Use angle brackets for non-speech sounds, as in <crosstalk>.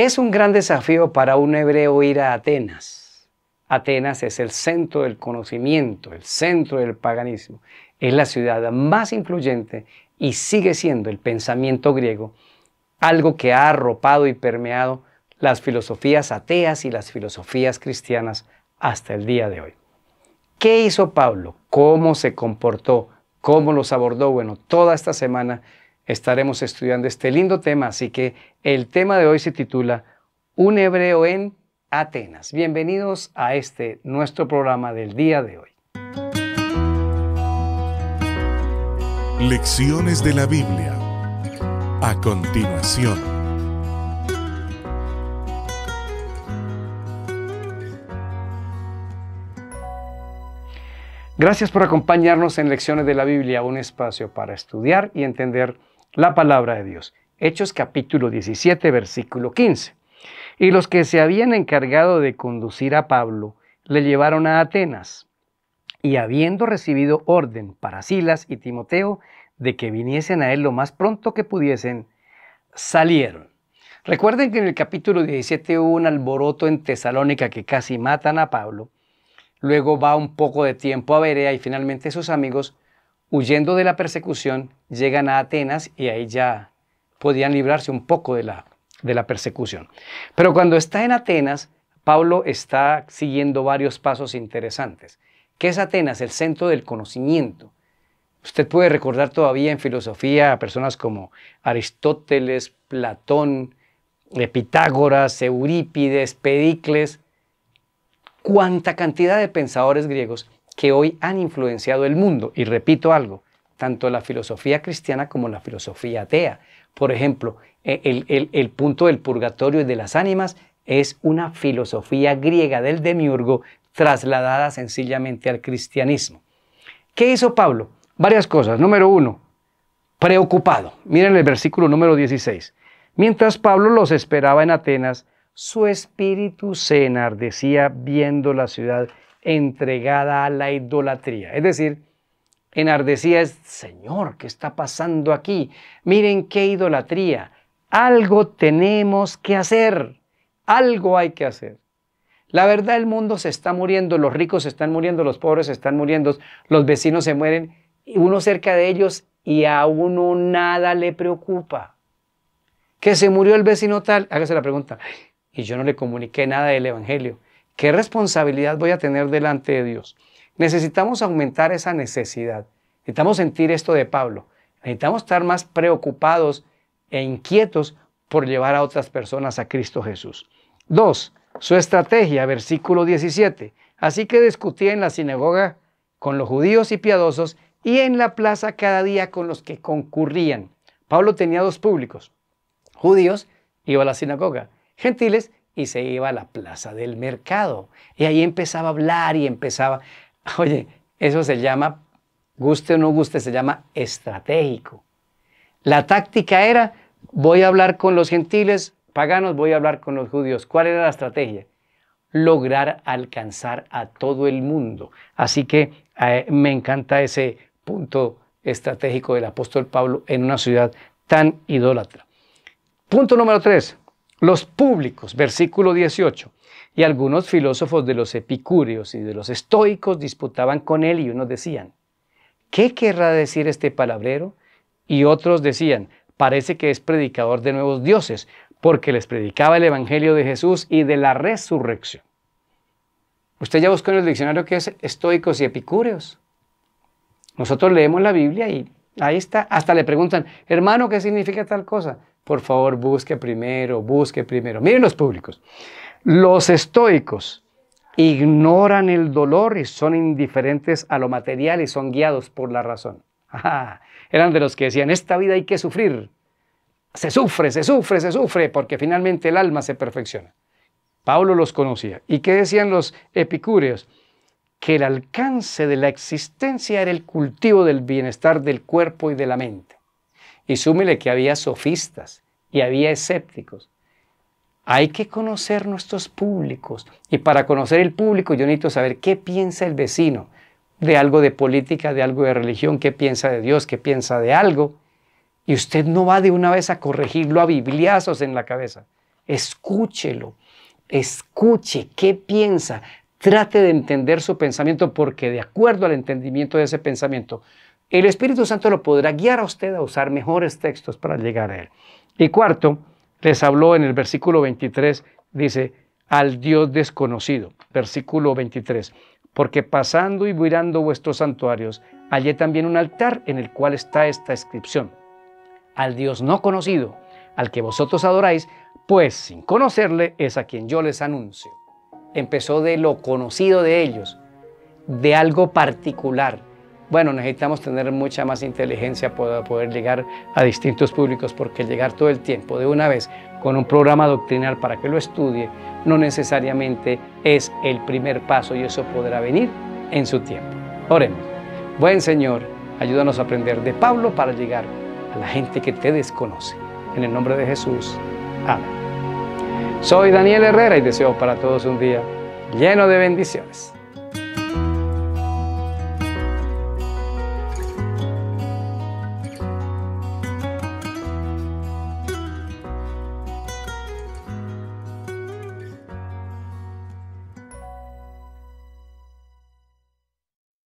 Es un gran desafío para un hebreo ir a Atenas. Atenas es el centro del conocimiento, el centro del paganismo. Es la ciudad más influyente y sigue siendo el pensamiento griego, algo que ha arropado y permeado las filosofías ateas y las filosofías cristianas hasta el día de hoy. ¿Qué hizo Pablo? ¿Cómo se comportó? ¿Cómo los abordó? Bueno, toda esta semana estaremos estudiando este lindo tema. Así que el tema de hoy se titula Un hebreo en Atenas. Bienvenidos a este nuestro programa del día de hoy. Lecciones de la Biblia. A continuación. Gracias por acompañarnos en Lecciones de la Biblia, un espacio para estudiar y entender la palabra de Dios. Hechos capítulo 17, versículo 15. Y los que se habían encargado de conducir a Pablo le llevaron a Atenas. Y habiendo recibido orden para Silas y Timoteo de que viniesen a él lo más pronto que pudiesen, salieron. Recuerden que en el capítulo 17 hubo un alboroto en Tesalónica que casi matan a Pablo. Luego va un poco de tiempo a Berea y finalmente sus amigos huyendo de la persecución, llegan a Atenas y ahí ya podían librarse un poco de la, persecución. Pero cuando está en Atenas, Pablo está siguiendo varios pasos interesantes. ¿Qué es Atenas? El centro del conocimiento. Usted puede recordar todavía en filosofía a personas como Aristóteles, Platón, eh, Pitágoras, Eurípides, Pedicles, cuánta cantidad de pensadores griegos que hoy han influenciado el mundo. Y repito algo, tanto la filosofía cristiana como la filosofía atea. Por ejemplo, e, el, punto del purgatorio y de las ánimas es una filosofía griega del demiurgo trasladada sencillamente al cristianismo. ¿Qué hizo Pablo? Varias cosas. Número uno, preocupado. Miren el versículo número 16. Mientras Pablo los esperaba en Atenas, su espíritu se enardecía viendo la ciudad entregada a la idolatría. Es decir, enardecía es, Señor, ¿qué está pasando aquí? Miren qué idolatría. Algo tenemos que hacer. Algo hay que hacer. La verdad, el mundo se está muriendo, los ricos se están muriendo, los pobres se están muriendo, los vecinos se mueren, uno cerca de ellos y a uno nada le preocupa. Que se murió el vecino tal, hágase la pregunta, y yo no le comuniqué nada del Evangelio. ¿Qué responsabilidad voy a tener delante de Dios? Necesitamos aumentar esa necesidad. Necesitamos sentir esto de Pablo. Necesitamos estar más preocupados e inquietos por llevar a otras personas a Cristo Jesús. Dos, su estrategia, versículo 17. Así que discutía en la sinagoga con los judíos y piadosos y en la plaza cada día con los que concurrían. Pablo tenía dos públicos. Judíos iba a la sinagoga. Gentiles y se iba a la plaza del mercado. Y ahí empezaba a hablar y empezaba, <laughs> oye, eso se llama, guste o no guste, se llama estratégico. La táctica era, voy a hablar con los gentiles paganos, voy a hablar con los judíos. ¿Cuál era la estrategia? Lograr alcanzar a todo el mundo. Así que eh, me encanta ese punto estratégico del apóstol Pablo en una ciudad tan idólatra. Punto número tres, los públicos, versículo 18. Y algunos filósofos de los epicúreos y de los estoicos disputaban con él y unos decían, ¿qué querrá decir este palabrero? Y otros decían, parece que es predicador de nuevos dioses, porque les predicaba el Evangelio de Jesús y de la resurrección. Usted ya buscó en el diccionario qué es estoicos y epicúreos. Nosotros leemos la Biblia y ahí está. Hasta le preguntan, hermano, ¿qué significa tal cosa? Por favor, busque primero, busque primero. Miren los públicos. Los estoicos ignoran el dolor y son indiferentes a lo material y son guiados por la razón. <laughs> Ah, eran de los que decían, esta vida hay que sufrir. Se sufre, se sufre, se sufre, porque finalmente el alma se perfecciona. Pablo los conocía. ¿Y qué decían los epicúreos? Que el alcance de la existencia era el cultivo del bienestar del cuerpo y de la mente. Y súmele que había sofistas y había escépticos. Hay que conocer nuestros públicos y para conocer el público yo necesito saber qué piensa el vecino de algo de política, de algo de religión, qué piensa de Dios, qué piensa de algo. Y usted no va de una vez a corregirlo a bibliazos en la cabeza. Escúchelo, escuche qué piensa, trate de entender su pensamiento porque de acuerdo al entendimiento de ese pensamiento, el Espíritu Santo lo podrá guiar a usted a usar mejores textos para llegar a Él. Y cuarto, les habló en el versículo 23, dice, al Dios desconocido. Versículo 23, porque pasando y mirando vuestros santuarios, hallé también un altar en el cual está esta inscripción. Al Dios no conocido, al que vosotros adoráis, pues sin conocerle es a quien yo les anuncio. Empezó de lo conocido de ellos, de algo particular, bueno, necesitamos tener mucha más inteligencia para poder llegar a distintos públicos, porque llegar todo el tiempo de una vez con un programa doctrinal para que lo estudie, no necesariamente es el primer paso y eso podrá venir en su tiempo. Oremos. Buen Señor, ayúdanos a aprender de Pablo para llegar a la gente que te desconoce. En el nombre de Jesús. Amén. Soy Daniel Herrera y deseo para todos un día lleno de bendiciones.